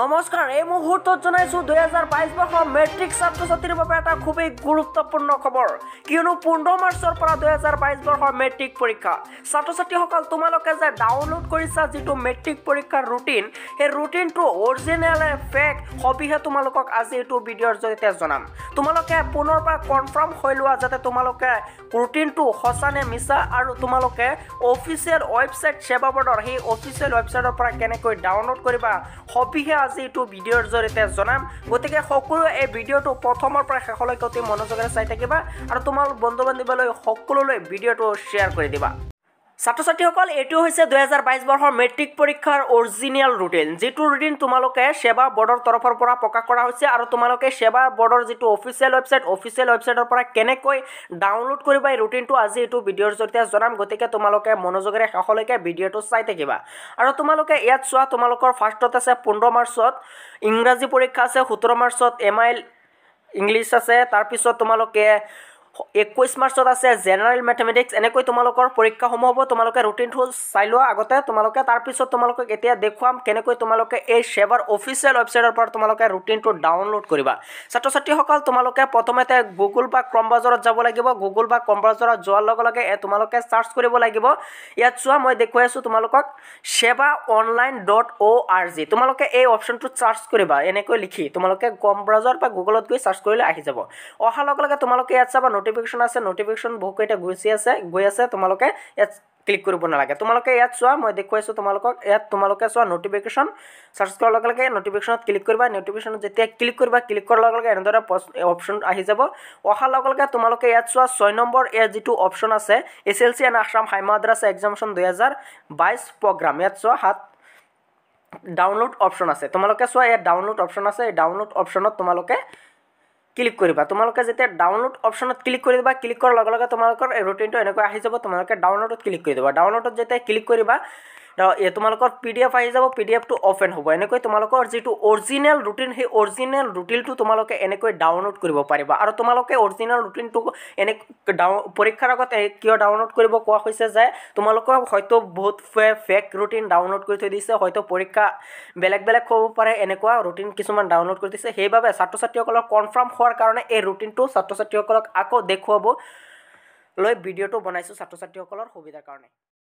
নমস্কাৰ এই মুহূৰ্তত জনাইছোঁ দুহেজাৰ বাইছ বৰ্ষৰ মেট্ৰিক ছাত্ৰ ছাত্ৰীৰ বাবে এটা খুবেই গুৰুত্বপূৰ্ণ খবৰ কিয়নো পোন্ধৰ মাৰ্চৰ পৰা দুহেজাৰ বাইছ বৰ্ষৰ মেট্ৰিক পৰীক্ষা ছাত্ৰ ছাত্ৰীসকল তোমালোকে যে ডাউনলোড কৰিছা যিটো মেট্ৰিক পৰীক্ষাৰ ৰুটিন সেই ৰুটিনটো অৰিজিনেল ফেক হবিহে তোমালোকক আজি এইটো ভিডিঅ'ৰ জৰিয়তে জনাম তোমালোকে পুনৰ পৰা কনফাৰ্ম হৈ লোৱা যাতে তোমালোকে ৰুটিনটো সঁচা নে মিছা আৰু তোমালোকে অফিচিয়েল ৱেবছাইট চেবা বৰ্ডৰ সেই অফিচিয়েল ৱেবছাইটৰ পৰা কেনেকৈ ডাউনলোড কৰিবা হবিহে বিষয়ে আজি এইটো ভিডিঅ'ৰ জৰিয়তে জনাম গতিকে সকলোৱে এই ভিডিঅ'টো প্ৰথমৰ পৰা শেষলৈকে অতি মনোযোগেৰে চাই থাকিবা আৰু তোমাৰ বন্ধু বান্ধৱীলৈ সকলোলৈ ভিডিঅ'টো শ্বেয়াৰ কৰি দিবা ছাত্ৰ ছাত্ৰীসকল এইটো হৈছে দুহেজাৰ বাইছ বৰ্ষৰ মেট্ৰিক পৰীক্ষাৰ অৰিজিনেল ৰুটিন যিটো ৰুটিন তোমালোকে সেৱা বৰ্ডৰ তৰফৰ পৰা প্ৰকাশ কৰা হৈছে আৰু তোমালোকে সেৱা বৰ্ডৰ যিটো অফিচিয়েল ৱেবছাইট অফিচিয়েল ৱেবছাইটৰ পৰা কেনেকৈ ডাউনলোড কৰিবা এই ৰুটিনটো আজি এইটো ভিডিঅ'ৰ জৰিয়তে জনাম গতিকে তোমালোকে মনোযোগেৰে শেষলৈকে ভিডিঅ'টো চাই থাকিবা আৰু তোমালোকে ইয়াত চোৱা তোমালোকৰ ফাৰ্ষ্টত আছে পোন্ধৰ মাৰ্চত ইংৰাজী পৰীক্ষা আছে সোতৰ মাৰ্চত এম আইল ইংলিছ আছে তাৰপিছত তোমালোকে একৈছ মাৰ্চত আছে জেনেৰেল মেথমেটিক্স এনেকৈ তোমালোকৰ পৰীক্ষাসমূহ হ'ব তোমালোকে ৰুটিনটো চাই লোৱা আগতে তোমালোকে তাৰপিছত তোমালোকক এতিয়া দেখুৱাম কেনেকৈ তোমালোকে এই ছেবাৰ অফিচিয়েল ৱেবছাইটৰ পৰা তোমালোকে ৰুটিনটো ডাউনলোড কৰিবা ছাত্ৰ ছাত্ৰীসকল তোমালোকে প্ৰথমতে গুগল বা ক্ৰমব্ৰাউজাৰত যাব লাগিব গুগল বা ক্ৰমব্ৰাউজাৰত যোৱাৰ লগে লগে তোমালোকে চাৰ্চ কৰিব লাগিব ইয়াত চোৱা মই দেখুৱাই আছোঁ তোমালোকক SEBA online dot O' R G তোমালোকে এই অপশ্যনটো চাৰ্চ কৰিবা এনেকৈ লিখি তোমালোকে ক্ৰমব্ৰাউজাৰ বা গুগলত গৈ চাৰ্চ কৰিলে আহি যাব অহাৰ লগে লগে তোমালোকে ইয়াত চাবা নটিফিকেশ্যন আছে নটিফিকেশ্যন বহুকেইটা গুচি আছে গৈ আছে তোমালোকে ইয়াত ক্লিক কৰিব নালাগে তোমালোকে ইয়াত চোৱা মই দেখুৱাইছোঁ তোমালোকক ইয়াত তোমালোকে চোৱা নটিফিকেশ্যন চাৰ্চ কৰাৰ লগে লগে নটিফিকেশ্যনত ক্লিক কৰিবা নটিফিকেশ্যনত যেতিয়া ক্লিক কৰিবা ক্লিক কৰাৰ লগে লগে এনেদৰে অপশ্যন আহি যাব অহাৰ লগে লগে তোমালোকে ইয়াত চোৱা ছয় নম্বৰ ইয়াৰ যিটো অপশ্যন আছে S L C and Ashram high মাদ্ৰাছা এক্সামেশ্যন দুহেজাৰ বাইছ প্ৰগ্ৰাম ইয়াত চোৱা সাত ডাউনলোড অপশ্যন আছে তোমালোকে চোৱা ইয়াত ডাউনলোড অপশ্যন আছে এই ডাউনলোড অপশ্যনত তোমালোকে ক্লিক কৰিবা তোমালোকে যেতিয়া ডাউনলোড অপশ্যনত ক্লিক কৰি দিবা ক্লিক কৰাৰ লগে লগে তোমালোকৰ ৰুটিনটো এনেকুৱা আহি যাব তোমালোকে ডাউনলোডত ক্লিক কৰি দিবা ডাউনলোডত যেতিয়া ক্লিক কৰিবা ধৰক এই তোমালোকৰ পি ডি এফ আহি যাব পি ডি এফটো অ'পেন হ'ব এনেকৈ তোমালোকৰ যিটো অৰিজিনেল ৰুটিন সেই অৰিজিনেল ৰুটিনটো তোমালোকে এনেকৈ ডাউনলোড কৰিব পাৰিবা আৰু তোমালোকে অৰিজিনেল ৰুটিনটো এনে ডাউন পৰীক্ষাৰ আগত কিয় ডাউনলোড কৰিব কোৱা হৈছে যে তোমালোকক হয়তো বহুত ফেক ৰুটিন ডাউনলোড কৰি থৈ দিছে হয়তো পৰীক্ষা বেলেগ বেলেগ হ'ব পাৰে এনেকুৱা ৰুটিন কিছুমান ডাউনলোড কৰি দিছে সেইবাবে ছাত্ৰ ছাত্ৰীসকলক কনফাৰ্ম হোৱাৰ কাৰণে এই ৰুটিনটো ছাত্ৰ ছাত্ৰীসকলক আকৌ দেখুৱাবলৈ ভিডিঅ'টো বনাইছোঁ ছাত্ৰ ছাত্ৰীসকলৰ সুবিধাৰ কাৰণে